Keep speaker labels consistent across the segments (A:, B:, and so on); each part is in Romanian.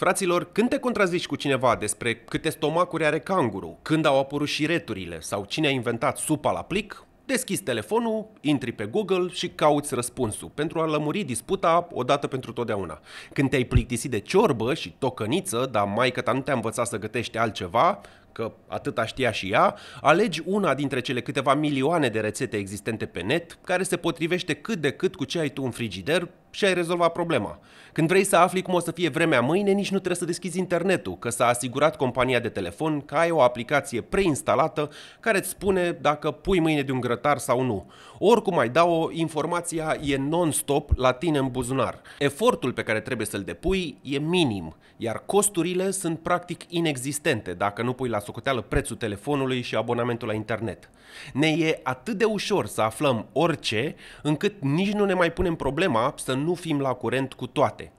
A: Fraților, când te contrazici cu cineva despre câte stomacuri are canguru, când au apărut și returile sau cine a inventat supa la plic, deschizi telefonul, intri pe Google și cauți răspunsul pentru a lămuri disputa odată pentru totdeauna. Când te-ai plictisit de ciorbă și tocăniță, dar mai ta nu te-a învățat să gătești altceva, că atâta știa și ea, alegi una dintre cele câteva milioane de rețete existente pe net, care se potrivește cât de cât cu ce ai tu în frigider, și ai rezolvat problema. Când vrei să afli cum o să fie vremea mâine, nici nu trebuie să deschizi internetul, că s-a asigurat compania de telefon că ai o aplicație preinstalată care îți spune dacă pui mâine de un grătar sau nu. Oricum ai da-o, informația e non-stop la tine în buzunar. Efortul pe care trebuie să-l depui e minim, iar costurile sunt practic inexistente dacă nu pui la socoteală prețul telefonului și abonamentul la internet. Ne e atât de ușor să aflăm orice, încât nici nu ne mai punem problema să nu fim la curent cu toate.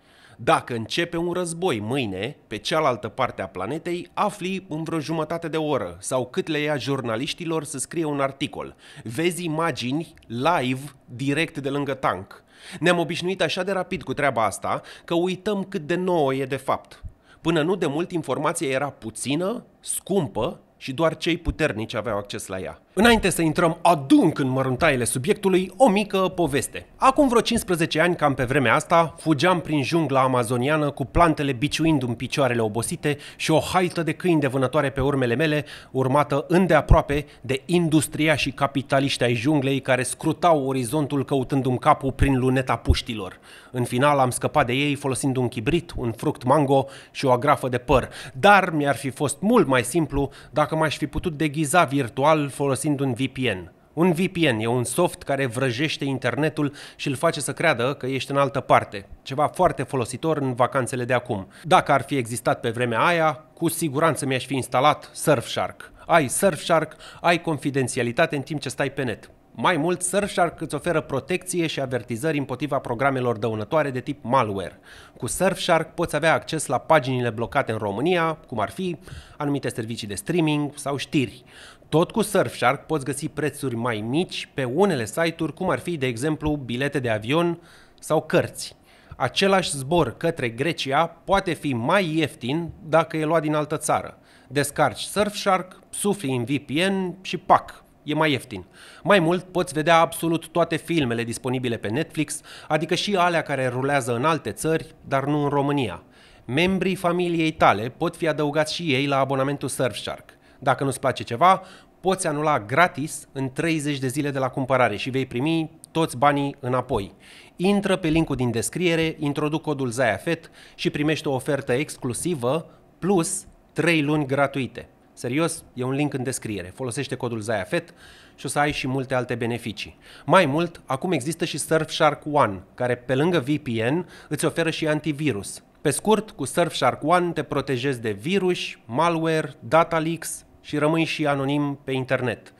A: Dacă începe un război mâine, pe cealaltă parte a planetei, afli în vreo jumătate de oră sau cât le ia jurnaliștilor să scrie un articol. Vezi imagini live direct de lângă tank. Ne-am obișnuit așa de rapid cu treaba asta că uităm cât de nouă e de fapt. Până nu de mult informația era puțină, scumpă și doar cei puternici aveau acces la ea. Înainte să intrăm adânc în măruntaiele subiectului, o mică poveste. Acum vreo 15 ani, cam pe vremea asta, fugeam prin jungla amazoniană cu plantele biciuindu-mi picioarele obosite și o haită de câini de vânătoare pe urmele mele, urmată îndeaproape de industria și capitaliști ai junglei care scrutau orizontul căutându-mi capul prin luneta puștilor. În final am scăpat de ei folosind un chibrit, un fruct mango și o agrafă de păr, dar mi-ar fi fost mult mai simplu dacă m-aș fi putut deghiza virtual folosind folosind un VPN. Un VPN e un soft care vrăjește internetul și îl face să creadă că ești în altă parte. Ceva foarte folositor în vacanțele de acum. Dacă ar fi existat pe vremea aia, cu siguranță mi-aș fi instalat Surfshark. Ai Surfshark, ai confidențialitate în timp ce stai pe net. Mai mult, Surfshark îți oferă protecție și avertizări împotriva programelor dăunătoare de tip malware. Cu Surfshark poți avea acces la paginile blocate în România, cum ar fi anumite servicii de streaming sau știri. Tot cu Surfshark poți găsi prețuri mai mici pe unele site-uri, cum ar fi, de exemplu, bilete de avion sau cărți. Același zbor către Grecia poate fi mai ieftin dacă e luat din altă țară. Descarci Surfshark, sufli în VPN și pac, e mai ieftin. Mai mult, poți vedea absolut toate filmele disponibile pe Netflix, adică și alea care rulează în alte țări, dar nu în România. Membrii familiei tale pot fi adăugați și ei la abonamentul Surfshark – dacă nu-ți place ceva, poți anula gratis în 30 de zile de la cumpărare și vei primi toți banii înapoi. Intră pe linkul din descriere, introduc codul ZAIAFET și primești o ofertă exclusivă plus 3 luni gratuite. Serios, e un link în descriere. Folosește codul ZAIAFET și o să ai și multe alte beneficii. Mai mult, acum există și Surfshark One, care pe lângă VPN îți oferă și antivirus. Pe scurt, cu Surfshark One te protejezi de virus, malware, data leaks, și rămâi și anonim pe internet.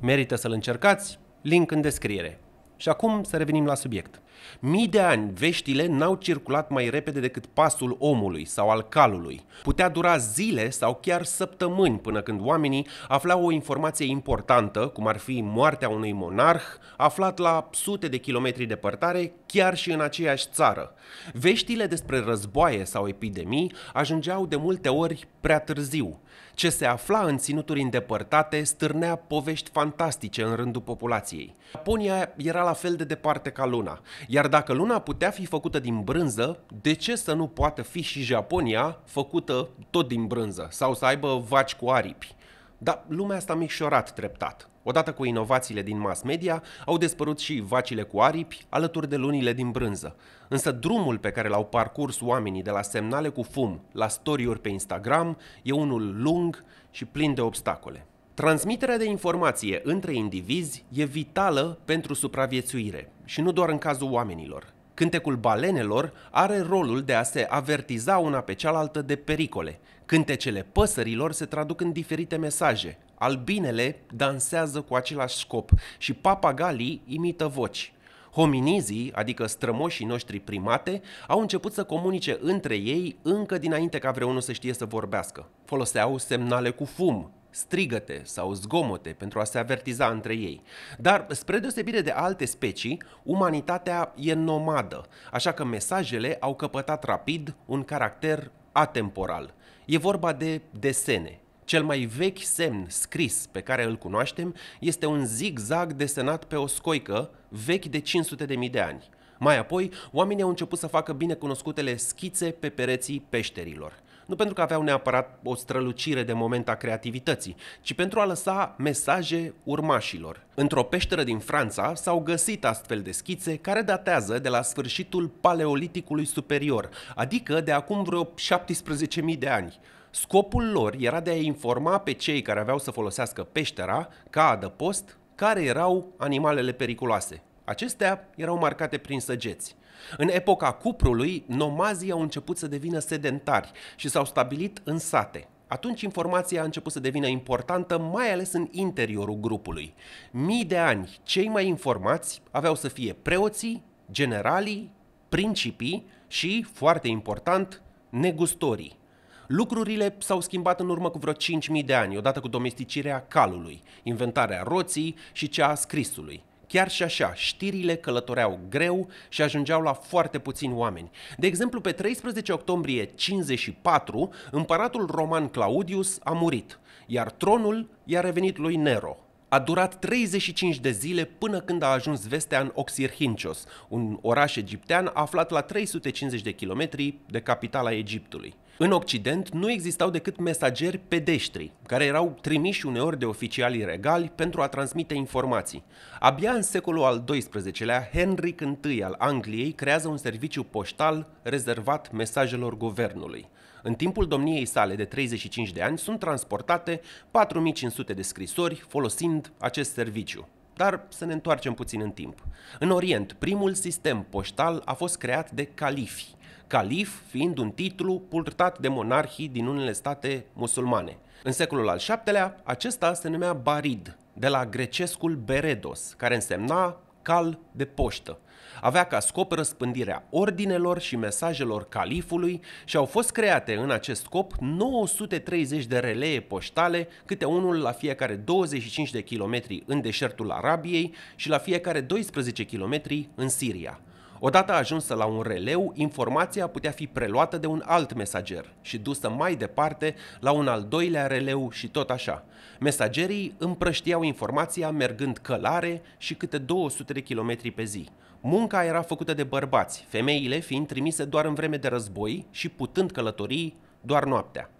A: Merită să-l încercați, link în descriere. Și acum să revenim la subiect. Mii de ani, veștile n-au circulat mai repede decât pasul omului sau al calului. Putea dura zile sau chiar săptămâni până când oamenii aflau o informație importantă, cum ar fi moartea unui monarh, aflat la sute de kilometri departare, chiar și în aceeași țară. Veștile despre războaie sau epidemii ajungeau de multe ori prea târziu. Ce se afla în ținuturi îndepărtate stârnea povești fantastice în rândul populației. Japonia era la fel de departe ca Luna, iar dacă Luna putea fi făcută din brânză, de ce să nu poată fi și Japonia făcută tot din brânză sau să aibă vaci cu aripi? Dar lumea asta a micșorat treptat. Odată cu inovațiile din mass media, au despărut și vacile cu aripi, alături de lunile din brânză. Însă drumul pe care l-au parcurs oamenii de la semnale cu fum la story-uri pe Instagram e unul lung și plin de obstacole. Transmiterea de informație între indivizi e vitală pentru supraviețuire și nu doar în cazul oamenilor. Cântecul balenelor are rolul de a se avertiza una pe cealaltă de pericole. Cântecele păsărilor se traduc în diferite mesaje, albinele dansează cu același scop și papagalii imită voci. Hominizii, adică strămoșii noștri primate, au început să comunice între ei încă dinainte ca vreunul să știe să vorbească. Foloseau semnale cu fum, strigăte sau zgomote pentru a se avertiza între ei. Dar, spre deosebire de alte specii, umanitatea e nomadă, așa că mesajele au căpătat rapid un caracter atemporal. E vorba de desene, cel mai vechi semn scris pe care îl cunoaștem este un zigzag desenat pe o scoică vechi de 500 de mii de ani. Mai apoi, oamenii au început să facă binecunoscutele schițe pe pereții peșterilor. Nu pentru că aveau neapărat o strălucire de moment a creativității, ci pentru a lăsa mesaje urmașilor. Într-o peșteră din Franța s-au găsit astfel de schițe care datează de la sfârșitul Paleoliticului Superior, adică de acum vreo 17.000 de ani. Scopul lor era de a informa pe cei care aveau să folosească peștera ca adăpost care erau animalele periculoase. Acestea erau marcate prin săgeți. În epoca cuprului, nomazii au început să devină sedentari și s-au stabilit în sate. Atunci informația a început să devină importantă, mai ales în interiorul grupului. Mii de ani, cei mai informați aveau să fie preoții, generalii, principii și, foarte important, negustorii. Lucrurile s-au schimbat în urmă cu vreo 5.000 de ani, odată cu domesticirea calului, inventarea roții și cea a scrisului. Chiar și așa, știrile călătoreau greu și ajungeau la foarte puțini oameni. De exemplu, pe 13 octombrie 54, împăratul roman Claudius a murit, iar tronul i-a revenit lui Nero. A durat 35 de zile până când a ajuns vestea în Oxirhincios, un oraș egiptean aflat la 350 de kilometri de capitala Egiptului. În Occident nu existau decât mesageri pedeștri, care erau trimiși uneori de oficialii regali pentru a transmite informații. Abia în secolul al XII-lea, Henric I al Angliei creează un serviciu poștal rezervat mesajelor guvernului. În timpul domniei sale de 35 de ani sunt transportate 4500 de scrisori folosind acest serviciu. Dar să ne întoarcem puțin în timp. În Orient, primul sistem poștal a fost creat de califi calif fiind un titlu purtat de monarhii din unele state musulmane. În secolul al VII-lea, acesta se numea barid, de la grecescul beredos, care însemna cal de poștă. Avea ca scop răspândirea ordinelor și mesajelor califului și au fost create în acest scop 930 de relee poștale, câte unul la fiecare 25 de kilometri în deșertul Arabiei și la fiecare 12 kilometri în Siria. Odată ajunsă la un releu, informația putea fi preluată de un alt mesager și dusă mai departe la un al doilea releu și tot așa. Mesagerii împrăștiau informația mergând călare și câte 200 de km pe zi. Munca era făcută de bărbați, femeile fiind trimise doar în vreme de război și putând călători doar noaptea.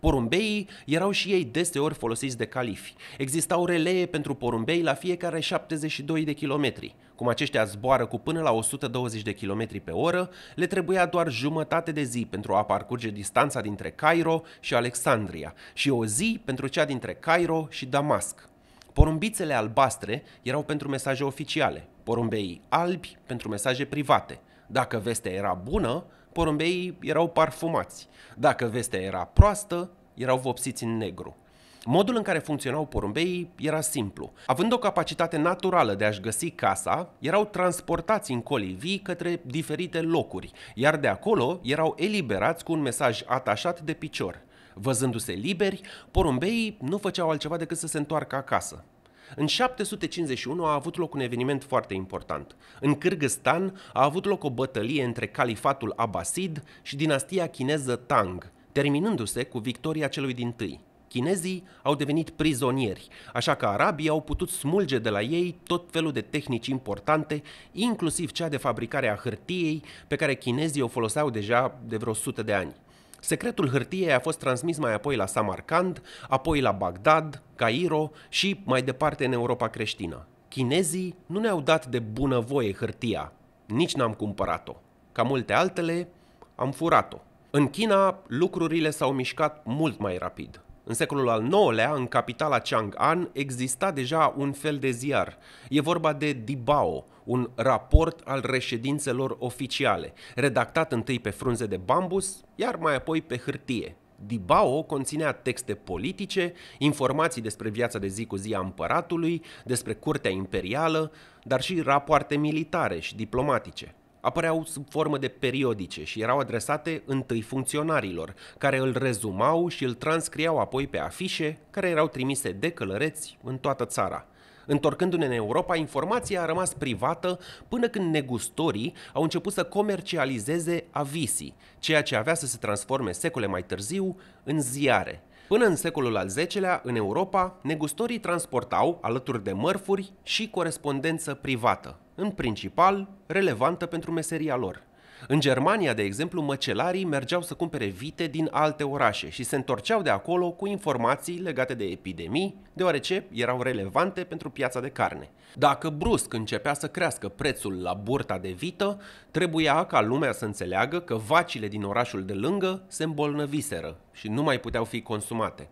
A: Porumbeii erau și ei deseori folosiți de califi. Existau relee pentru porumbei la fiecare 72 de kilometri. Cum aceștia zboară cu până la 120 de km pe oră, le trebuia doar jumătate de zi pentru a parcurge distanța dintre Cairo și Alexandria și o zi pentru cea dintre Cairo și Damasc. Porumbițele albastre erau pentru mesaje oficiale, porumbeii albi pentru mesaje private. Dacă vestea era bună, porumbeii erau parfumați. Dacă vestea era proastă, erau vopsiți în negru. Modul în care funcționau porumbeii era simplu. Având o capacitate naturală de a-și găsi casa, erau transportați în colii vii către diferite locuri, iar de acolo erau eliberați cu un mesaj atașat de picior. Văzându-se liberi, porumbeii nu făceau altceva decât să se întoarcă acasă. În 751 a avut loc un eveniment foarte important. În Kyrgyzstan a avut loc o bătălie între califatul Abbasid și dinastia chineză Tang, terminându-se cu victoria celui din tâi. Chinezii au devenit prizonieri, așa că arabii au putut smulge de la ei tot felul de tehnici importante, inclusiv cea de fabricare a hârtiei, pe care chinezii o foloseau deja de vreo 100 de ani. Secretul hârtiei a fost transmis mai apoi la Samarcand, apoi la Bagdad, Cairo și mai departe în Europa creștină. Chinezii nu ne-au dat de bunăvoie hârtia, nici n-am cumpărat-o. Ca multe altele, am furat-o. În China, lucrurile s-au mișcat mult mai rapid. În secolul al IX-lea, în capitala Chang'an, exista deja un fel de ziar. E vorba de Dibao, un raport al reședințelor oficiale, redactat întâi pe frunze de bambus, iar mai apoi pe hârtie. Dibao conținea texte politice, informații despre viața de zi cu zi a împăratului, despre curtea imperială, dar și rapoarte militare și diplomatice apăreau sub formă de periodice și erau adresate întâi funcționarilor, care îl rezumau și îl transcriau apoi pe afișe care erau trimise de călăreți în toată țara. Întorcându-ne în Europa, informația a rămas privată până când negustorii au început să comercializeze avisii, ceea ce avea să se transforme secole mai târziu în ziare. Până în secolul al X-lea, în Europa, negustorii transportau, alături de mărfuri, și corespondență privată în principal relevantă pentru meseria lor. În Germania, de exemplu, măcelarii mergeau să cumpere vite din alte orașe și se întorceau de acolo cu informații legate de epidemii, deoarece erau relevante pentru piața de carne. Dacă brusc începea să crească prețul la burta de vită, trebuia ca lumea să înțeleagă că vacile din orașul de lângă se îmbolnăviseră și nu mai puteau fi consumate.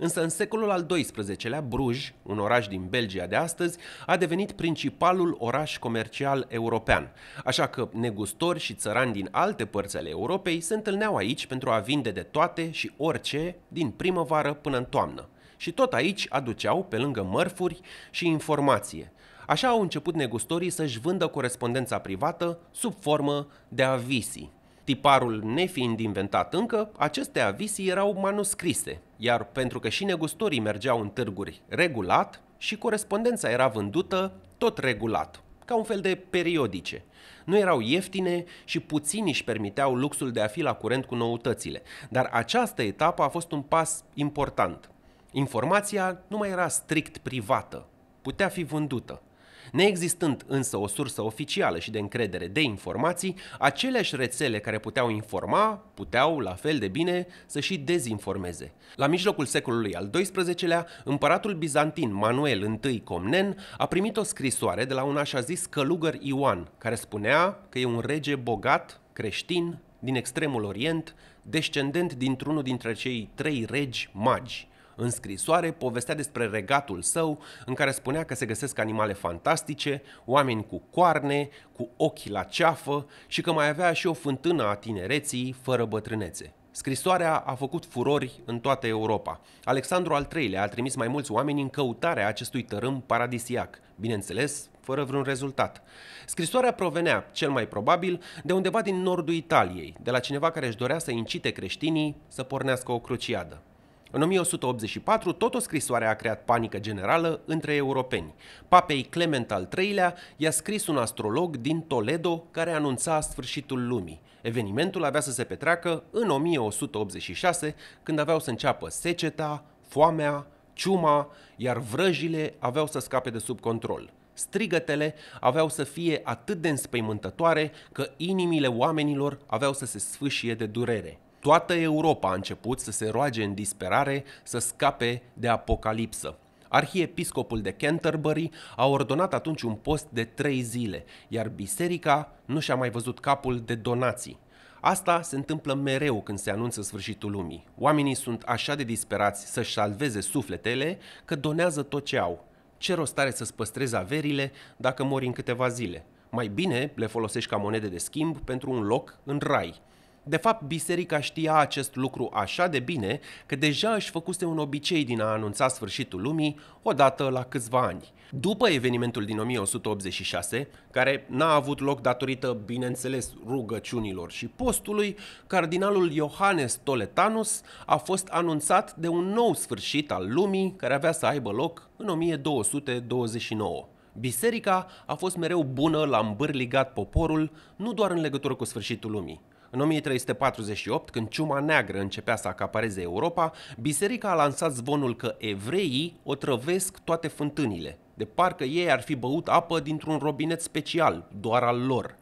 A: Însă în secolul al XII-lea, Bruj, un oraș din Belgia de astăzi, a devenit principalul oraș comercial european. Așa că negustori și țărani din alte părți ale Europei se întâlneau aici pentru a vinde de toate și orice din primăvară până în toamnă. Și tot aici aduceau, pe lângă mărfuri, și informație. Așa au început negustorii să-și vândă corespondența privată sub formă de avisii. Tiparul nefiind inventat încă, aceste avisii erau manuscrise, iar pentru că și negustorii mergeau în târguri regulat și corespondența era vândută tot regulat, ca un fel de periodice. Nu erau ieftine și puțini își permiteau luxul de a fi la curent cu noutățile, dar această etapă a fost un pas important. Informația nu mai era strict privată, putea fi vândută. Neexistând însă o sursă oficială și de încredere de informații, aceleași rețele care puteau informa, puteau, la fel de bine, să și dezinformeze. La mijlocul secolului al XII-lea, împăratul bizantin Manuel I Comnen a primit o scrisoare de la un așa zis călugăr Ioan, care spunea că e un rege bogat, creștin, din extremul Orient, descendent dintr-unul dintre cei trei regi magi – în scrisoare povestea despre regatul său, în care spunea că se găsesc animale fantastice, oameni cu coarne, cu ochi la ceafă și că mai avea și o fântână a tinereții fără bătrânețe. Scrisoarea a făcut furori în toată Europa. Alexandru al III-lea a trimis mai mulți oameni în căutarea acestui tărâm paradisiac, bineînțeles, fără vreun rezultat. Scrisoarea provenea, cel mai probabil, de undeva din nordul Italiei, de la cineva care își dorea să incite creștinii să pornească o cruciadă. În 1184, tot o scrisoare a creat panică generală între europeni. Papei Clement al III-lea i-a scris un astrolog din Toledo care anunța sfârșitul lumii. Evenimentul avea să se petreacă în 1186, când aveau să înceapă seceta, foamea, ciuma, iar vrăjile aveau să scape de sub control. Strigătele aveau să fie atât de înspăimântătoare că inimile oamenilor aveau să se sfâșie de durere. Toată Europa a început să se roage în disperare să scape de apocalipsă. Arhiepiscopul de Canterbury a ordonat atunci un post de trei zile, iar biserica nu și-a mai văzut capul de donații. Asta se întâmplă mereu când se anunță sfârșitul lumii. Oamenii sunt așa de disperați să-și salveze sufletele că donează tot ce au. Ce rost are să-ți păstrezi averile dacă mori în câteva zile? Mai bine le folosești ca monede de schimb pentru un loc în rai. De fapt, biserica știa acest lucru așa de bine că deja își făcuse un obicei din a anunța sfârșitul lumii odată la câțiva ani. După evenimentul din 1186, care n-a avut loc datorită, bineînțeles, rugăciunilor și postului, cardinalul Iohannes Toletanus a fost anunțat de un nou sfârșit al lumii care avea să aibă loc în 1229. Biserica a fost mereu bună la îmbârligat poporul, nu doar în legătură cu sfârșitul lumii, în 1348, când ciuma neagră începea să acapareze Europa, biserica a lansat zvonul că evreii otrăvesc toate fântânile, de parcă ei ar fi băut apă dintr-un robinet special, doar al lor.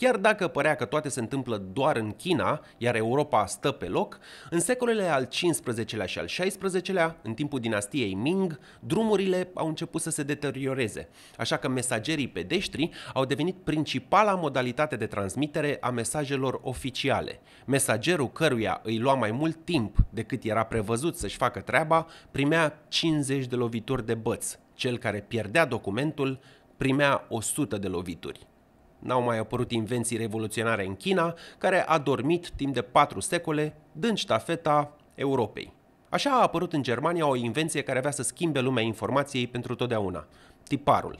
A: Chiar dacă părea că toate se întâmplă doar în China, iar Europa stă pe loc, în secolele al XV-lea și al XVI-lea, în timpul dinastiei Ming, drumurile au început să se deterioreze, așa că mesagerii pedeștri au devenit principala modalitate de transmitere a mesajelor oficiale. Mesagerul căruia îi lua mai mult timp decât era prevăzut să-și facă treaba, primea 50 de lovituri de băți. Cel care pierdea documentul primea 100 de lovituri. N-au mai apărut invenții revoluționare în China, care a dormit timp de patru secole, dând ștafeta Europei. Așa a apărut în Germania o invenție care avea să schimbe lumea informației pentru totdeauna, tiparul.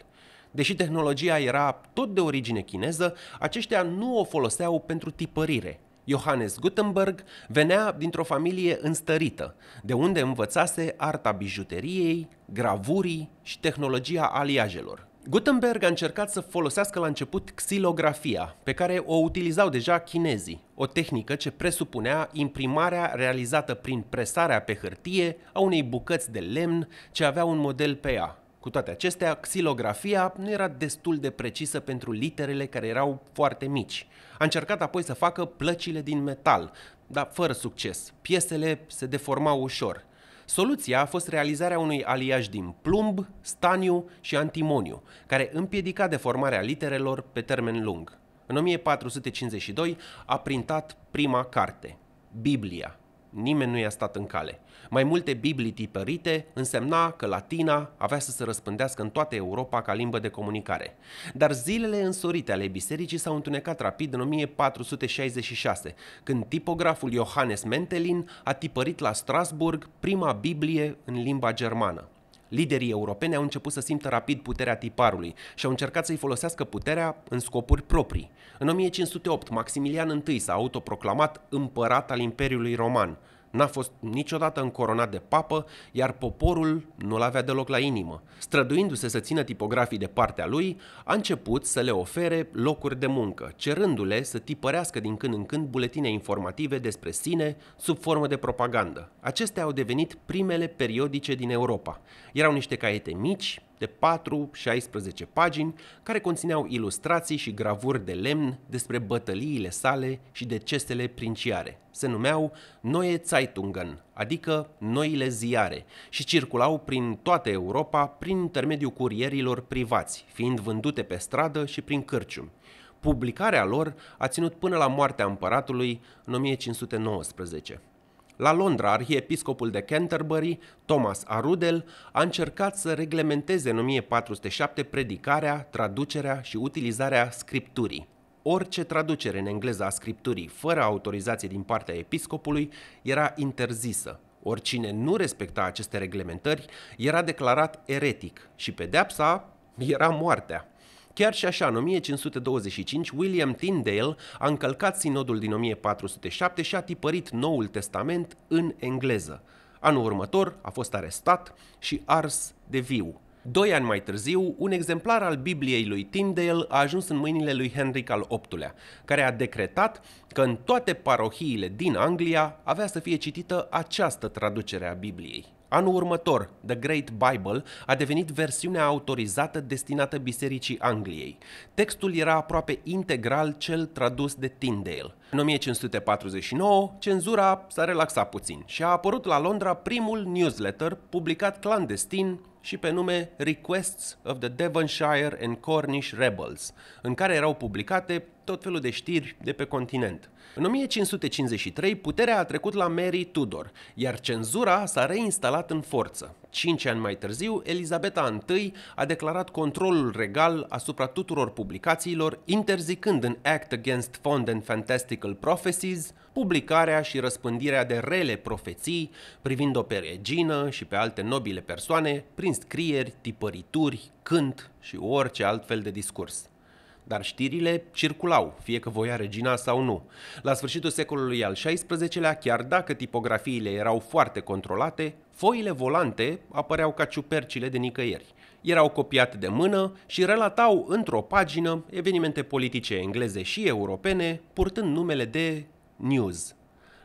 A: Deși tehnologia era tot de origine chineză, aceștia nu o foloseau pentru tipărire. Johannes Gutenberg venea dintr-o familie înstărită, de unde învățase arta bijuteriei, gravurii și tehnologia aliajelor. Gutenberg a încercat să folosească la început xilografia, pe care o utilizau deja chinezii, o tehnică ce presupunea imprimarea realizată prin presarea pe hârtie a unei bucăți de lemn ce avea un model pe ea. Cu toate acestea, xilografia nu era destul de precisă pentru literele care erau foarte mici. A încercat apoi să facă plăcile din metal, dar fără succes. Piesele se deformau ușor. Soluția a fost realizarea unui aliaj din plumb, staniu și antimoniu, care împiedica deformarea literelor pe termen lung. În 1452 a printat prima carte, Biblia. Nimeni nu i-a stat în cale. Mai multe Biblii tipărite însemna că latina avea să se răspândească în toată Europa ca limbă de comunicare. Dar zilele însorite ale bisericii s-au întunecat rapid în 1466, când tipograful Johannes Mentelin a tipărit la Strasburg prima Biblie în limba germană. Liderii europeni au început să simtă rapid puterea tiparului și au încercat să-i folosească puterea în scopuri proprii. În 1508, Maximilian I s-a autoproclamat împărat al Imperiului Roman, N-a fost niciodată încoronat de papă, iar poporul nu-l avea deloc la inimă. Străduindu-se să țină tipografii de partea lui, a început să le ofere locuri de muncă, cerându-le să tipărească din când în când buletine informative despre sine sub formă de propagandă. Acestea au devenit primele periodice din Europa. Erau niște caiete mici, de 4-16 pagini, care conțineau ilustrații și gravuri de lemn despre bătăliile sale și decesele princiare. Se numeau Noe Zeitungen, adică noile ziare, și circulau prin toată Europa prin intermediul curierilor privați, fiind vândute pe stradă și prin cârcium. Publicarea lor a ținut până la moartea împăratului în 1519. La Londra, arhiepiscopul de Canterbury, Thomas Arudel, a încercat să reglementeze în 1407 predicarea, traducerea și utilizarea scripturii. Orice traducere în engleză a scripturii fără autorizație din partea episcopului era interzisă. Oricine nu respecta aceste reglementări era declarat eretic și pedeapsa era moartea. Chiar și așa, în 1525, William Tyndale a încălcat sinodul din 1407 și a tipărit Noul Testament în engleză. Anul următor a fost arestat și ars de viu. Doi ani mai târziu, un exemplar al Bibliei lui Tyndale a ajuns în mâinile lui Henric al VIII-lea, care a decretat că în toate parohiile din Anglia avea să fie citită această traducere a Bibliei. Anul următor, The Great Bible a devenit versiunea autorizată destinată Bisericii Angliei. Textul era aproape integral cel tradus de Tyndale. În 1549, cenzura s-a relaxat puțin și a apărut la Londra primul newsletter publicat clandestin și pe nume Requests of the Devonshire and Cornish Rebels, în care erau publicate tot felul de știri de pe continent. În 1553, puterea a trecut la Mary Tudor, iar cenzura s-a reinstalat în forță. Cinci ani mai târziu, Elizabeta I a declarat controlul regal asupra tuturor publicațiilor, interzicând în Act Against Fond and Fantastical Prophecies publicarea și răspândirea de rele profeții privind-o pe regină și pe alte nobile persoane prin scrieri, tipărituri, cânt și orice altfel de discurs dar știrile circulau, fie că voia regina sau nu. La sfârșitul secolului al XVI-lea, chiar dacă tipografiile erau foarte controlate, foile volante apăreau ca ciupercile de nicăieri. Erau copiate de mână și relatau într-o pagină evenimente politice engleze și europene, purtând numele de news.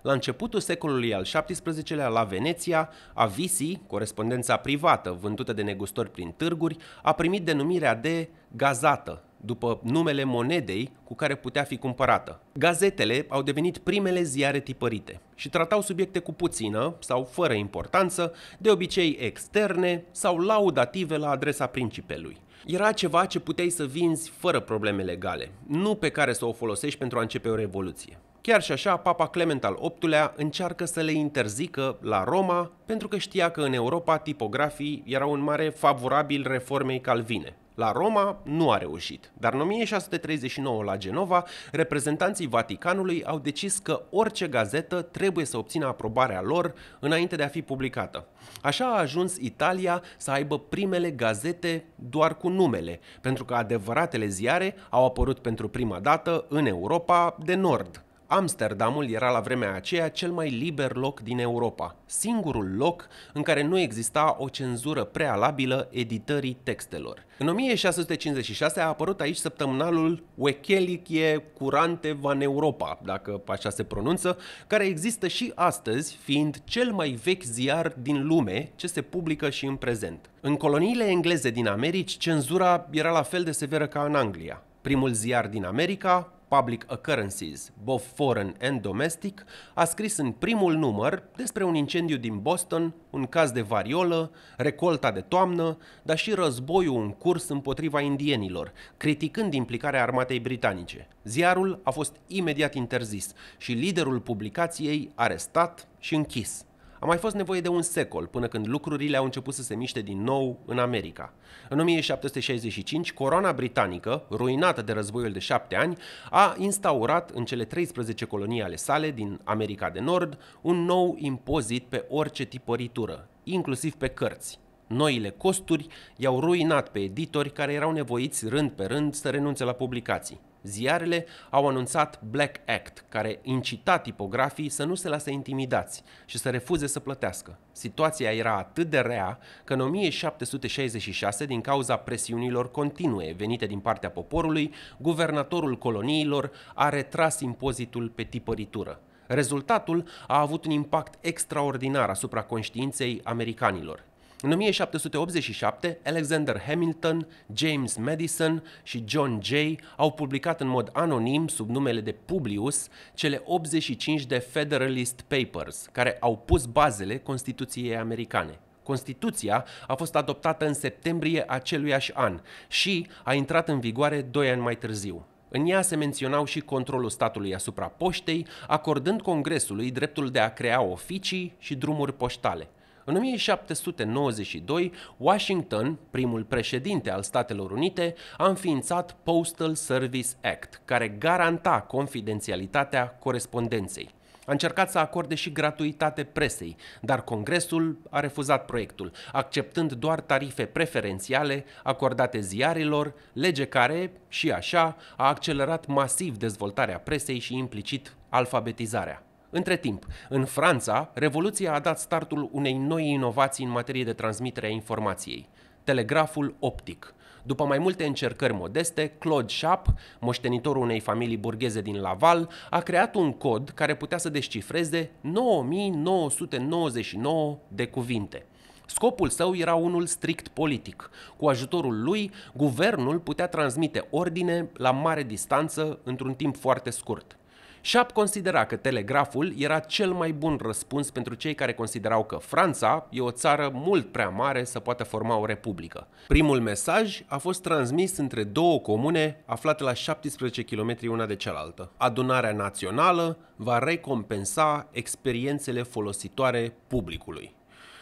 A: La începutul secolului al XVII-lea, la Veneția, Avisi, corespondența privată vândută de negustori prin târguri, a primit denumirea de gazată, după numele monedei cu care putea fi cumpărată. Gazetele au devenit primele ziare tipărite și tratau subiecte cu puțină sau fără importanță, de obicei externe sau laudative la adresa principelui. Era ceva ce puteai să vinzi fără probleme legale, nu pe care să o folosești pentru a începe o revoluție. Chiar și așa, Papa Clement al VIII-lea încearcă să le interzică la Roma pentru că știa că în Europa tipografii erau un mare favorabil reformei calvine. La Roma nu a reușit, dar în 1639 la Genova, reprezentanții Vaticanului au decis că orice gazetă trebuie să obțină aprobarea lor înainte de a fi publicată. Așa a ajuns Italia să aibă primele gazete doar cu numele, pentru că adevăratele ziare au apărut pentru prima dată în Europa de Nord, Amsterdamul era la vremea aceea cel mai liber loc din Europa, singurul loc în care nu exista o cenzură prealabilă editării textelor. În 1656 a apărut aici săptămânalul Wekelikie Curante van Europa, dacă așa se pronunță, care există și astăzi, fiind cel mai vechi ziar din lume ce se publică și în prezent. În coloniile engleze din Americi, cenzura era la fel de severă ca în Anglia. Primul ziar din America, Public Occurrences, both Foreign and Domestic, a scris în primul număr despre un incendiu din Boston, un caz de variolă, recolta de toamnă, dar și războiul în curs împotriva indienilor, criticând implicarea armatei britanice. Ziarul a fost imediat interzis și liderul publicației arestat și închis. A mai fost nevoie de un secol până când lucrurile au început să se miște din nou în America. În 1765, corona britanică, ruinată de războiul de șapte ani, a instaurat în cele 13 colonii ale sale din America de Nord un nou impozit pe orice tipăritură, inclusiv pe cărți. Noile costuri i-au ruinat pe editori care erau nevoiți rând pe rând să renunțe la publicații. Ziarele au anunțat Black Act, care incita tipografii să nu se lase intimidați și să refuze să plătească. Situația era atât de rea că în 1766, din cauza presiunilor continue venite din partea poporului, guvernatorul coloniilor a retras impozitul pe tipăritură. Rezultatul a avut un impact extraordinar asupra conștiinței americanilor. În 1787, Alexander Hamilton, James Madison și John Jay au publicat în mod anonim, sub numele de Publius, cele 85 de Federalist Papers, care au pus bazele Constituției americane. Constituția a fost adoptată în septembrie aceluiași an și a intrat în vigoare doi ani mai târziu, în ea se menționau și controlul statului asupra poștei, acordând Congresului dreptul de a crea oficii și drumuri poștale – în 1792, Washington, primul președinte al Statelor Unite, a înființat Postal Service Act, care garanta confidențialitatea corespondenței. A încercat să acorde și gratuitate presei, dar Congresul a refuzat proiectul, acceptând doar tarife preferențiale acordate ziarilor, lege care, și așa, a accelerat masiv dezvoltarea presei și implicit alfabetizarea. Între timp, în Franța, Revoluția a dat startul unei noi inovații în materie de transmitere a informației, telegraful optic. După mai multe încercări modeste, Claude Schaap, moștenitorul unei familii burgheze din Laval, a creat un cod care putea să descifreze 9999 de cuvinte. Scopul său era unul strict politic. Cu ajutorul lui, guvernul putea transmite ordine la mare distanță într-un timp foarte scurt. Șap considera că telegraful era cel mai bun răspuns pentru cei care considerau că Franța e o țară mult prea mare să poată forma o republică. Primul mesaj a fost transmis între două comune aflate la 17 km una de cealaltă. Adunarea națională va recompensa experiențele folositoare publicului.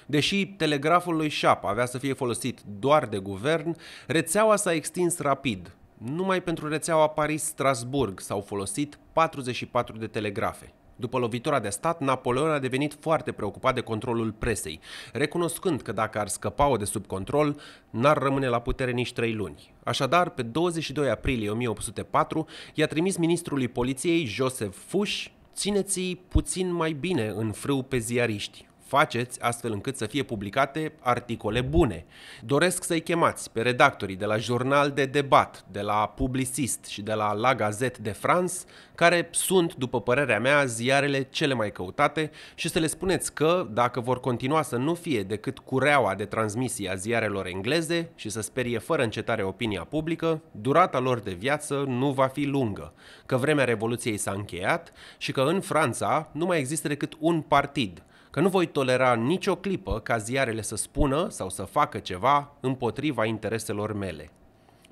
A: Deși telegraful lui Șap avea să fie folosit doar de guvern, rețeaua s-a extins rapid, numai pentru rețeaua Paris-Strasburg s-au folosit 44 de telegrafe. După lovitura de stat, Napoleon a devenit foarte preocupat de controlul presei, recunoscând că dacă ar scăpa-o de sub control, n-ar rămâne la putere nici trei luni. Așadar, pe 22 aprilie 1804, i-a trimis ministrului poliției Joseph Fuchs țineți puțin mai bine în frâu pe ziariști, Faceți astfel încât să fie publicate articole bune. Doresc să-i chemați pe redactorii de la Jurnal de Debat, de la Publicist și de la La Gazette de France, care sunt, după părerea mea, ziarele cele mai căutate și să le spuneți că, dacă vor continua să nu fie decât cureaua de transmisie a ziarelor engleze și să sperie fără încetare opinia publică, durata lor de viață nu va fi lungă, că vremea Revoluției s-a încheiat și că în Franța nu mai există decât un partid – că nu voi tolera nicio clipă ca ziarele să spună sau să facă ceva împotriva intereselor mele.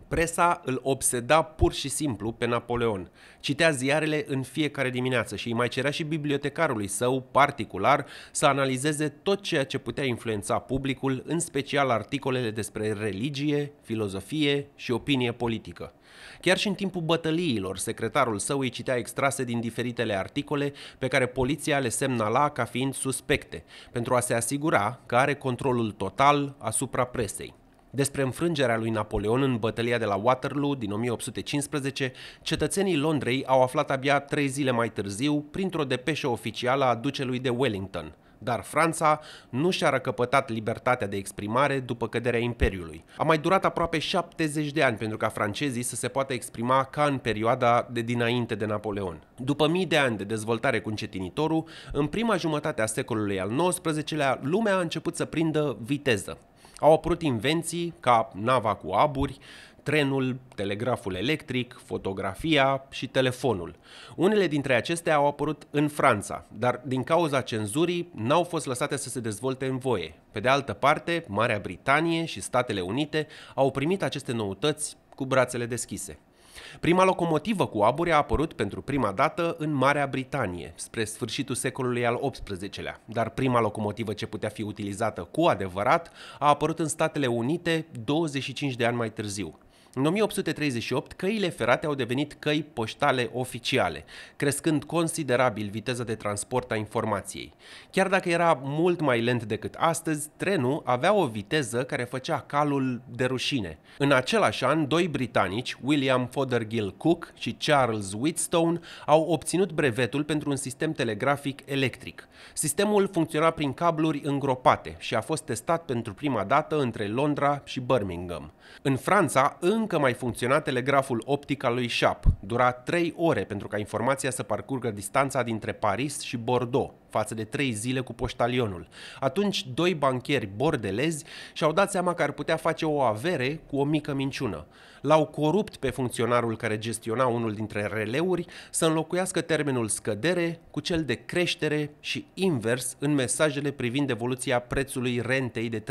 A: Presa îl obseda pur și simplu pe Napoleon. Citea ziarele în fiecare dimineață și îi mai cerea și bibliotecarului său particular să analizeze tot ceea ce putea influența publicul, în special articolele despre religie, filozofie și opinie politică. Chiar și în timpul bătăliilor, secretarul său îi citea extrase din diferitele articole pe care poliția le semnala ca fiind suspecte, pentru a se asigura că are controlul total asupra presei. Despre înfrângerea lui Napoleon în bătălia de la Waterloo din 1815, cetățenii Londrei au aflat abia trei zile mai târziu printr-o depeșă oficială a ducelui de Wellington, dar Franța nu și-a răcăpătat libertatea de exprimare după căderea Imperiului. A mai durat aproape 70 de ani pentru ca francezii să se poată exprima ca în perioada de dinainte de Napoleon. După mii de ani de dezvoltare cu încetinitorul, în prima jumătate a secolului al XIX-lea, lumea a început să prindă viteză. Au apărut invenții ca nava cu aburi, trenul, telegraful electric, fotografia și telefonul. Unele dintre acestea au apărut în Franța, dar din cauza cenzurii n-au fost lăsate să se dezvolte în voie. Pe de altă parte, Marea Britanie și Statele Unite au primit aceste noutăți cu brațele deschise. Prima locomotivă cu aburi a apărut pentru prima dată în Marea Britanie, spre sfârșitul secolului al XVIII-lea, dar prima locomotivă ce putea fi utilizată cu adevărat a apărut în Statele Unite 25 de ani mai târziu, în 1838, căile ferate au devenit căi poștale oficiale, crescând considerabil viteza de transport a informației. Chiar dacă era mult mai lent decât astăzi, trenul avea o viteză care făcea calul de rușine. În același an, doi britanici, William Fothergill Cook și Charles Wheatstone, au obținut brevetul pentru un sistem telegrafic electric. Sistemul funcționa prin cabluri îngropate și a fost testat pentru prima dată între Londra și Birmingham. În Franța, încă încă mai funcționa telegraful optic al lui Sharp, Dura 3 ore pentru ca informația să parcurgă distanța dintre Paris și Bordeaux, față de 3 zile cu poștalionul. Atunci, doi banchieri bordelezi și-au dat seama că ar putea face o avere cu o mică minciună. L-au corupt pe funcționarul care gestiona unul dintre releuri să înlocuiască termenul scădere cu cel de creștere și invers în mesajele privind evoluția prețului rentei de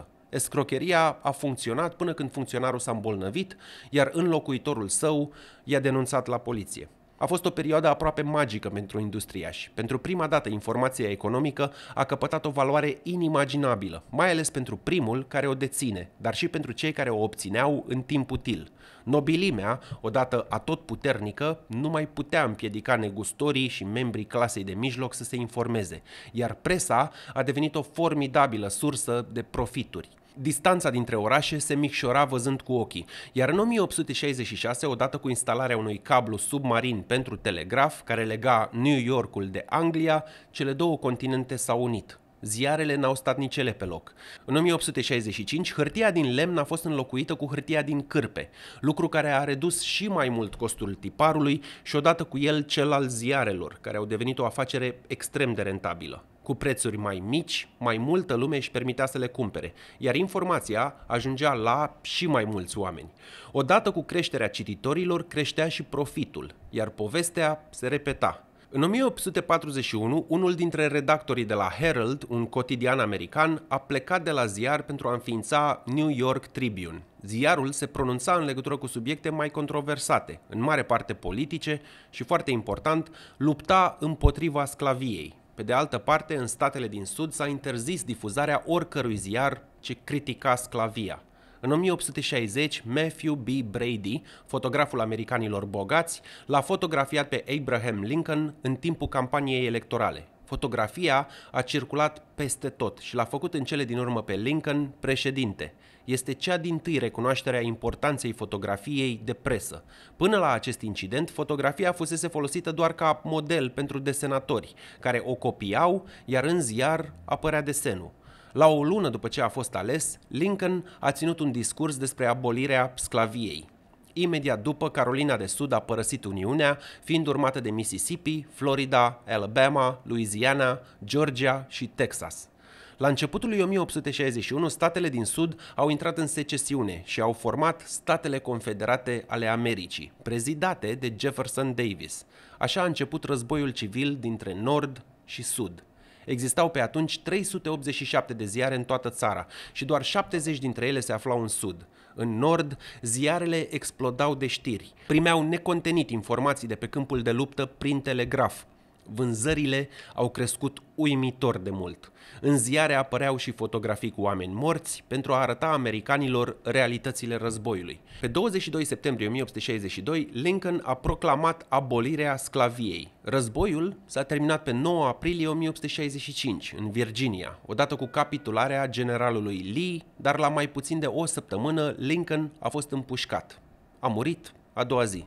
A: 3%. Escrocheria a funcționat până când funcționarul s-a îmbolnăvit, iar înlocuitorul său i-a denunțat la poliție. A fost o perioadă aproape magică pentru industriași. Pentru prima dată, informația economică a căpătat o valoare inimaginabilă, mai ales pentru primul care o deține, dar și pentru cei care o obțineau în timp util. Nobilimea, odată atot puternică, nu mai putea împiedica negustorii și membrii clasei de mijloc să se informeze, iar presa a devenit o formidabilă sursă de profituri, distanța dintre orașe se micșora văzând cu ochii, iar în 1866, odată cu instalarea unui cablu submarin pentru telegraf care lega New Yorkul de Anglia, cele două continente s-au unit. Ziarele n-au stat nici ele pe loc. În 1865, hârtia din lemn a fost înlocuită cu hârtia din cârpe, lucru care a redus și mai mult costul tiparului și odată cu el cel al ziarelor, care au devenit o afacere extrem de rentabilă cu prețuri mai mici, mai multă lume își permitea să le cumpere, iar informația ajungea la și mai mulți oameni. Odată cu creșterea cititorilor, creștea și profitul, iar povestea se repeta. În 1841, unul dintre redactorii de la Herald, un cotidian american, a plecat de la ziar pentru a înființa New York Tribune. Ziarul se pronunța în legătură cu subiecte mai controversate, în mare parte politice și, foarte important, lupta împotriva sclaviei. Pe de altă parte, în statele din sud s-a interzis difuzarea oricărui ziar ce critica sclavia. În 1860, Matthew B. Brady, fotograful americanilor bogați, l-a fotografiat pe Abraham Lincoln în timpul campaniei electorale. Fotografia a circulat peste tot și l-a făcut în cele din urmă pe Lincoln președinte – este cea din tâi recunoașterea importanței fotografiei de presă. Până la acest incident, fotografia fusese folosită doar ca model pentru desenatori, care o copiau, iar în ziar apărea desenul. La o lună după ce a fost ales, Lincoln a ținut un discurs despre abolirea sclaviei. Imediat după, Carolina de Sud a părăsit Uniunea, fiind urmată de Mississippi, Florida, Alabama, Louisiana, Georgia și Texas. La începutul lui 1861, statele din Sud au intrat în secesiune și au format Statele Confederate ale Americii, prezidate de Jefferson Davis. Așa a început războiul civil dintre Nord și Sud. Existau pe atunci 387 de ziare în toată țara și doar 70 dintre ele se aflau în sud. În nord, ziarele explodau de știri, primeau necontenit informații de pe câmpul de luptă prin telegraf, vânzările au crescut uimitor de mult. În ziare apăreau și fotografii cu oameni morți pentru a arăta americanilor realitățile războiului. Pe 22 septembrie 1862, Lincoln a proclamat abolirea sclaviei. Războiul s-a terminat pe 9 aprilie 1865, în Virginia, odată cu capitularea generalului Lee, dar la mai puțin de o săptămână Lincoln a fost împușcat. A murit a doua zi.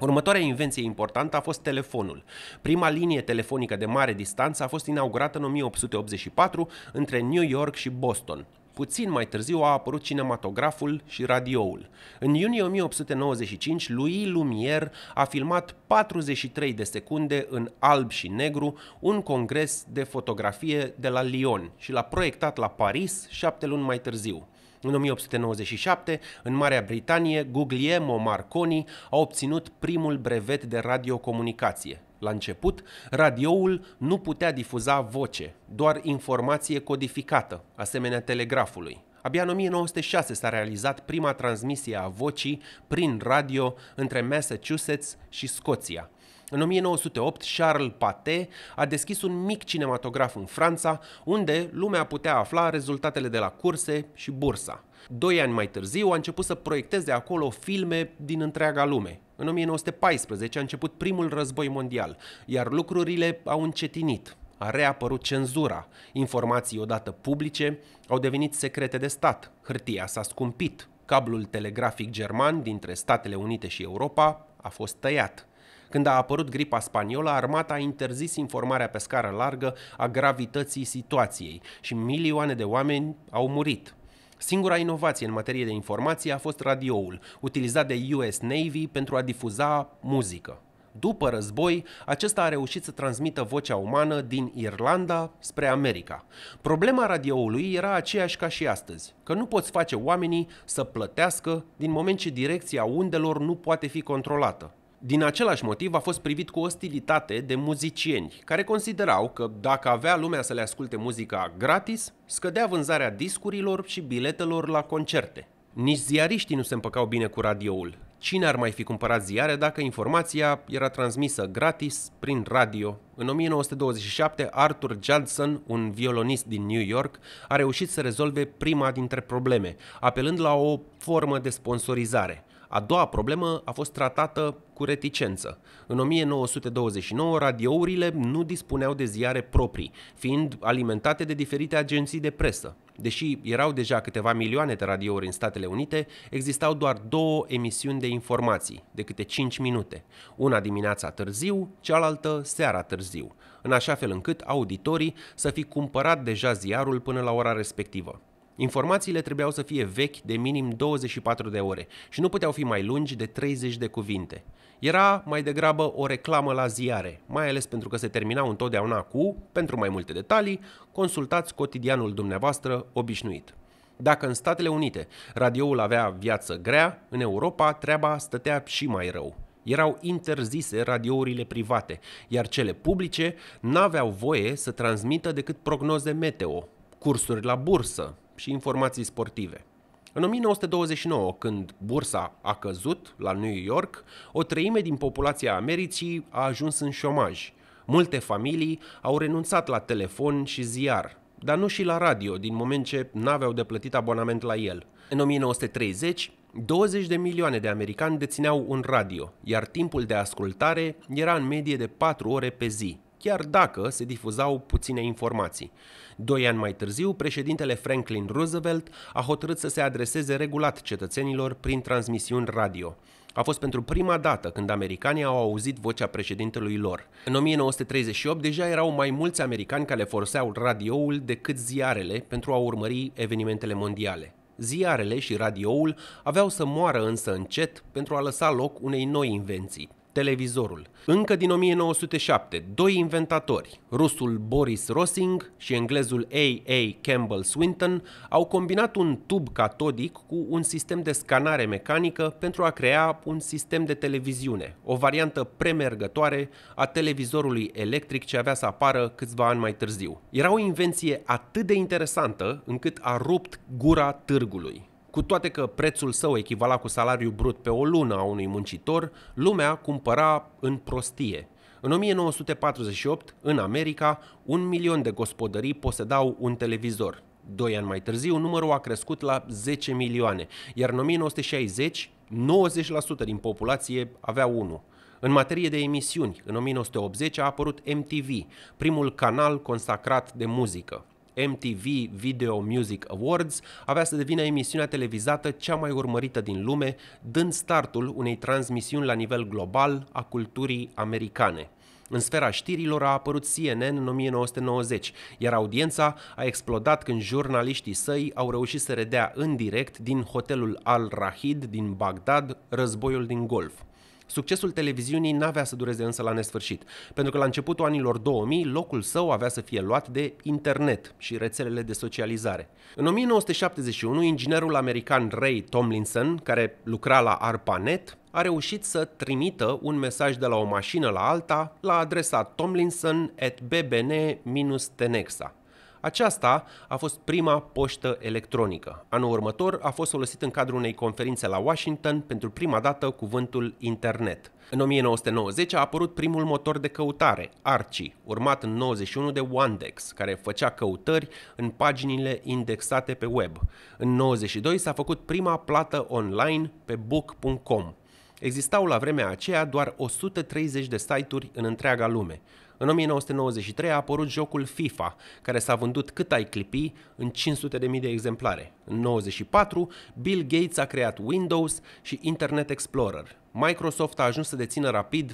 A: Următoarea invenție importantă a fost telefonul. Prima linie telefonică de mare distanță a fost inaugurată în 1884 între New York și Boston. Puțin mai târziu a apărut cinematograful și radioul. În iunie 1895, Louis Lumière a filmat 43 de secunde în alb și negru un congres de fotografie de la Lyon și l-a proiectat la Paris șapte luni mai târziu, în 1897, în Marea Britanie, Guglielmo Marconi a obținut primul brevet de radiocomunicație. La început, radioul nu putea difuza voce, doar informație codificată, asemenea telegrafului. Abia în 1906 s-a realizat prima transmisie a vocii prin radio între Massachusetts și Scoția – în 1908, Charles Pathé a deschis un mic cinematograf în Franța, unde lumea putea afla rezultatele de la curse și bursa. Doi ani mai târziu a început să proiecteze acolo filme din întreaga lume. În 1914 a început primul război mondial, iar lucrurile au încetinit. A reapărut cenzura, informații odată publice au devenit secrete de stat, hârtia s-a scumpit, cablul telegrafic german dintre Statele Unite și Europa a fost tăiat. Când a apărut gripa spaniolă, armata a interzis informarea pe scară largă a gravității situației și milioane de oameni au murit. Singura inovație în materie de informație a fost radioul, utilizat de US Navy pentru a difuza muzică. După război, acesta a reușit să transmită vocea umană din Irlanda spre America. Problema radioului era aceeași ca și astăzi, că nu poți face oamenii să plătească din moment ce direcția undelor nu poate fi controlată. Din același motiv a fost privit cu ostilitate de muzicieni, care considerau că dacă avea lumea să le asculte muzica gratis, scădea vânzarea discurilor și biletelor la concerte. Nici ziariștii nu se împăcau bine cu radioul. Cine ar mai fi cumpărat ziare dacă informația era transmisă gratis prin radio? În 1927, Arthur Judson, un violonist din New York, a reușit să rezolve prima dintre probleme, apelând la o formă de sponsorizare – a doua problemă a fost tratată cu reticență. În 1929, radiourile nu dispuneau de ziare proprii, fiind alimentate de diferite agenții de presă. Deși erau deja câteva milioane de radiouri în Statele Unite, existau doar două emisiuni de informații, de câte 5 minute. Una dimineața târziu, cealaltă seara târziu, în așa fel încât auditorii să fi cumpărat deja ziarul până la ora respectivă. Informațiile trebuiau să fie vechi de minim 24 de ore și nu puteau fi mai lungi de 30 de cuvinte. Era mai degrabă o reclamă la ziare, mai ales pentru că se terminau întotdeauna cu, pentru mai multe detalii, consultați cotidianul dumneavoastră obișnuit. Dacă în Statele Unite radioul avea viață grea, în Europa treaba stătea și mai rău. Erau interzise radiourile private, iar cele publice n-aveau voie să transmită decât prognoze meteo, cursuri la bursă, și informații sportive. În 1929, când bursa a căzut la New York, o treime din populația Americii a ajuns în șomaj. Multe familii au renunțat la telefon și ziar, dar nu și la radio, din moment ce n-aveau de plătit abonament la el. În 1930, 20 de milioane de americani dețineau un radio, iar timpul de ascultare era în medie de 4 ore pe zi chiar dacă se difuzau puține informații. Doi ani mai târziu, președintele Franklin Roosevelt a hotărât să se adreseze regulat cetățenilor prin transmisiuni radio. A fost pentru prima dată când americanii au auzit vocea președintelui lor. În 1938 deja erau mai mulți americani care foloseau radioul decât ziarele pentru a urmări evenimentele mondiale. Ziarele și radioul aveau să moară însă încet pentru a lăsa loc unei noi invenții, televizorul. Încă din 1907, doi inventatori, rusul Boris Rossing și englezul A.A. Campbell Swinton, au combinat un tub catodic cu un sistem de scanare mecanică pentru a crea un sistem de televiziune, o variantă premergătoare a televizorului electric ce avea să apară câțiva ani mai târziu. Era o invenție atât de interesantă încât a rupt gura târgului. Cu toate că prețul său echivala cu salariul brut pe o lună a unui muncitor, lumea cumpăra în prostie. În 1948, în America, un milion de gospodării posedau un televizor. Doi ani mai târziu, numărul a crescut la 10 milioane, iar în 1960, 90% din populație avea unul. În materie de emisiuni, în 1980 a apărut MTV, primul canal consacrat de muzică. MTV Video Music Awards avea să devină emisiunea televizată cea mai urmărită din lume, dând startul unei transmisiuni la nivel global a culturii americane. În sfera știrilor a apărut CNN în 1990, iar audiența a explodat când jurnaliștii săi au reușit să redea în direct din hotelul Al Rahid din Bagdad războiul din Golf. Succesul televiziunii n-avea să dureze însă la nesfârșit, pentru că la începutul anilor 2000 locul său avea să fie luat de internet și rețelele de socializare. În 1971, inginerul american Ray Tomlinson, care lucra la ARPANET, a reușit să trimită un mesaj de la o mașină la alta la adresa tomlinson at bbn-tenexa. Aceasta a fost prima poștă electronică. Anul următor a fost folosit în cadrul unei conferințe la Washington pentru prima dată cuvântul internet. În 1990 a apărut primul motor de căutare, Archie, urmat în 91 de Wandex, care făcea căutări în paginile indexate pe web. În 92 s-a făcut prima plată online pe book.com. Existau la vremea aceea doar 130 de site-uri în întreaga lume. În 1993 a apărut jocul FIFA, care s-a vândut cât ai clipi în 500.000 de exemplare. În 94, Bill Gates a creat Windows și Internet Explorer. Microsoft a ajuns să dețină rapid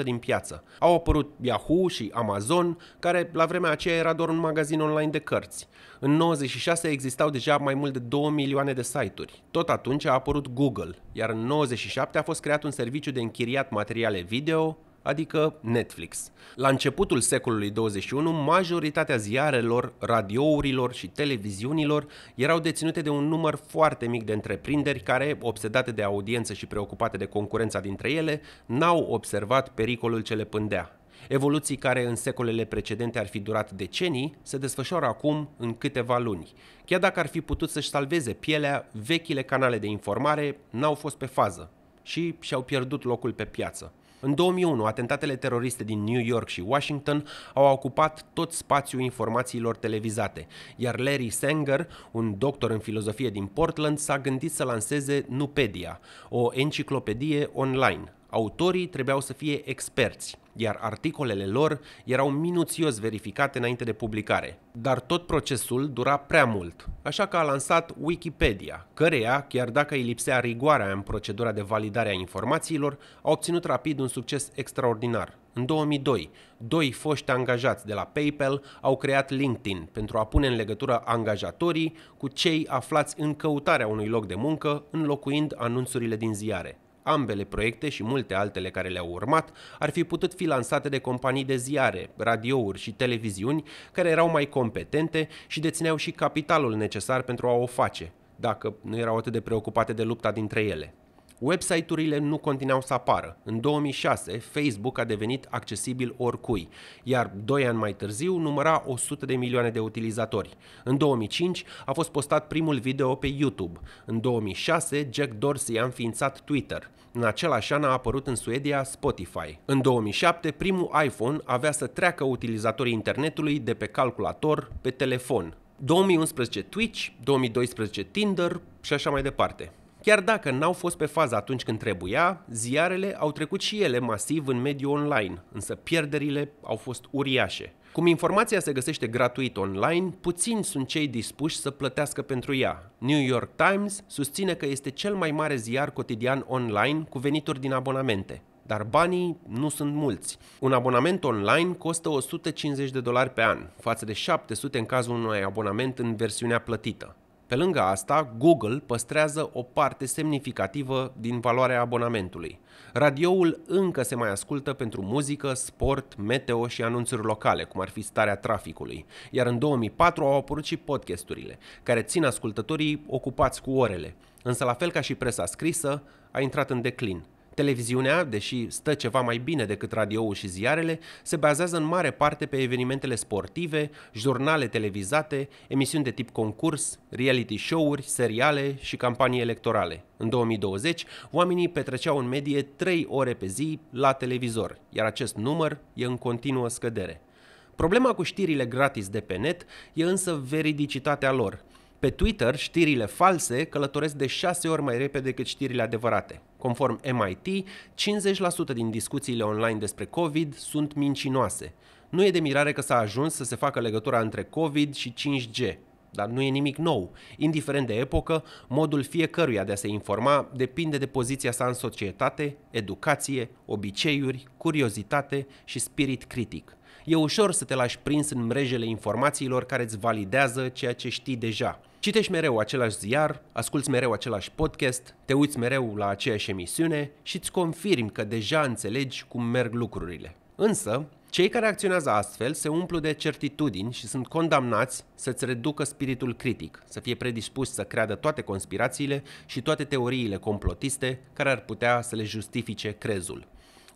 A: 90% din piață. Au apărut Yahoo și Amazon, care la vremea aceea era doar un magazin online de cărți. În 96 existau deja mai mult de 2 milioane de site-uri. Tot atunci a apărut Google, iar în 97 a fost creat un serviciu de închiriat materiale video, adică Netflix. La începutul secolului 21, majoritatea ziarelor, radiourilor și televiziunilor erau deținute de un număr foarte mic de întreprinderi care, obsedate de audiență și preocupate de concurența dintre ele, n-au observat pericolul ce le pândea. Evoluții care în secolele precedente ar fi durat decenii se desfășoară acum în câteva luni. Chiar dacă ar fi putut să-și salveze pielea, vechile canale de informare n-au fost pe fază și și-au pierdut locul pe piață. În 2001, atentatele teroriste din New York și Washington au ocupat tot spațiul informațiilor televizate, iar Larry Sanger, un doctor în filozofie din Portland, s-a gândit să lanseze Nupedia, o enciclopedie online, Autorii trebuiau să fie experți, iar articolele lor erau minuțios verificate înainte de publicare. Dar tot procesul dura prea mult, așa că a lansat Wikipedia, căreia, chiar dacă îi lipsea rigoarea în procedura de validare a informațiilor, a obținut rapid un succes extraordinar. În 2002, doi foști angajați de la PayPal au creat LinkedIn pentru a pune în legătură angajatorii cu cei aflați în căutarea unui loc de muncă, înlocuind anunțurile din ziare. Ambele proiecte și multe altele care le-au urmat ar fi putut fi lansate de companii de ziare, radiouri și televiziuni care erau mai competente și dețineau și capitalul necesar pentru a o face, dacă nu erau atât de preocupate de lupta dintre ele. Website-urile nu continuau să apară. În 2006, Facebook a devenit accesibil oricui, iar doi ani mai târziu număra 100 de milioane de utilizatori. În 2005 a fost postat primul video pe YouTube. În 2006, Jack Dorsey a înființat Twitter. În același an a apărut în Suedia Spotify. În 2007, primul iPhone avea să treacă utilizatorii internetului de pe calculator pe telefon. 2011 Twitch, 2012 Tinder și așa mai departe. Chiar dacă n-au fost pe fază atunci când trebuia, ziarele au trecut și ele masiv în mediul online, însă pierderile au fost uriașe. Cum informația se găsește gratuit online, puțini sunt cei dispuși să plătească pentru ea. New York Times susține că este cel mai mare ziar cotidian online cu venituri din abonamente dar banii nu sunt mulți. Un abonament online costă 150 de dolari pe an, față de 700 în cazul unui abonament în versiunea plătită. Pe lângă asta, Google păstrează o parte semnificativă din valoarea abonamentului. Radioul încă se mai ascultă pentru muzică, sport, meteo și anunțuri locale, cum ar fi starea traficului. Iar în 2004 au apărut și podcasturile, care țin ascultătorii ocupați cu orele. Însă, la fel ca și presa scrisă, a intrat în declin – Televiziunea, deși stă ceva mai bine decât radioul și ziarele, se bazează în mare parte pe evenimentele sportive, jurnale televizate, emisiuni de tip concurs, reality show-uri, seriale și campanii electorale. În 2020, oamenii petreceau în medie 3 ore pe zi la televizor, iar acest număr e în continuă scădere. Problema cu știrile gratis de pe net e însă veridicitatea lor. Pe Twitter, știrile false călătoresc de 6 ori mai repede decât știrile adevărate. Conform MIT, 50% din discuțiile online despre COVID sunt mincinoase. Nu e de mirare că s-a ajuns să se facă legătura între COVID și 5G, dar nu e nimic nou. Indiferent de epocă, modul fiecăruia de a se informa depinde de poziția sa în societate, educație, obiceiuri, curiozitate și spirit critic. E ușor să te lași prins în mrejele informațiilor care îți validează ceea ce știi deja – Citești mereu același ziar, asculți mereu același podcast, te uiți mereu la aceeași emisiune și îți confirmi că deja înțelegi cum merg lucrurile. Însă, cei care acționează astfel se umplu de certitudini și sunt condamnați să-ți reducă spiritul critic, să fie predispuși să creadă toate conspirațiile și toate teoriile complotiste care ar putea să le justifice crezul.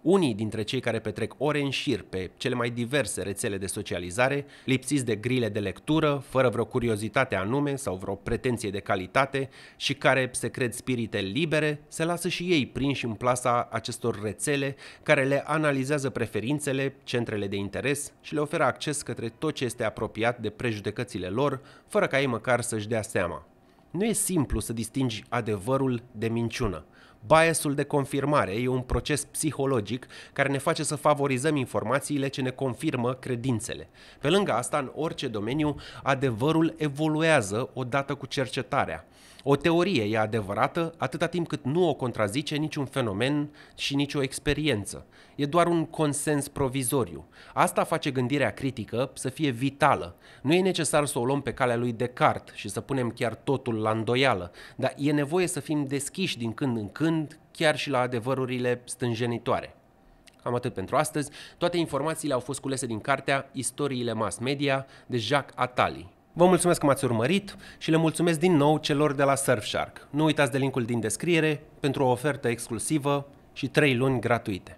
A: Unii dintre cei care petrec ore în șir pe cele mai diverse rețele de socializare, lipsiți de grile de lectură, fără vreo curiozitate anume sau vreo pretenție de calitate și care se cred spirite libere, se lasă și ei prinși în plasa acestor rețele care le analizează preferințele, centrele de interes și le oferă acces către tot ce este apropiat de prejudecățile lor, fără ca ei măcar să-și dea seama. Nu e simplu să distingi adevărul de minciună – Biasul de confirmare e un proces psihologic care ne face să favorizăm informațiile ce ne confirmă credințele. Pe lângă asta, în orice domeniu, adevărul evoluează odată cu cercetarea. O teorie e adevărată atâta timp cât nu o contrazice niciun fenomen și nicio experiență. E doar un consens provizoriu. Asta face gândirea critică să fie vitală. Nu e necesar să o luăm pe calea lui Descartes și să punem chiar totul la îndoială, dar e nevoie să fim deschiși din când în când, chiar și la adevărurile stânjenitoare. Cam atât pentru astăzi. Toate informațiile au fost culese din cartea Istoriile mass media de Jacques Attali. Vă mulțumesc că m-ați urmărit și le mulțumesc din nou celor de la Surfshark. Nu uitați de linkul din descriere pentru o ofertă exclusivă și 3 luni gratuite.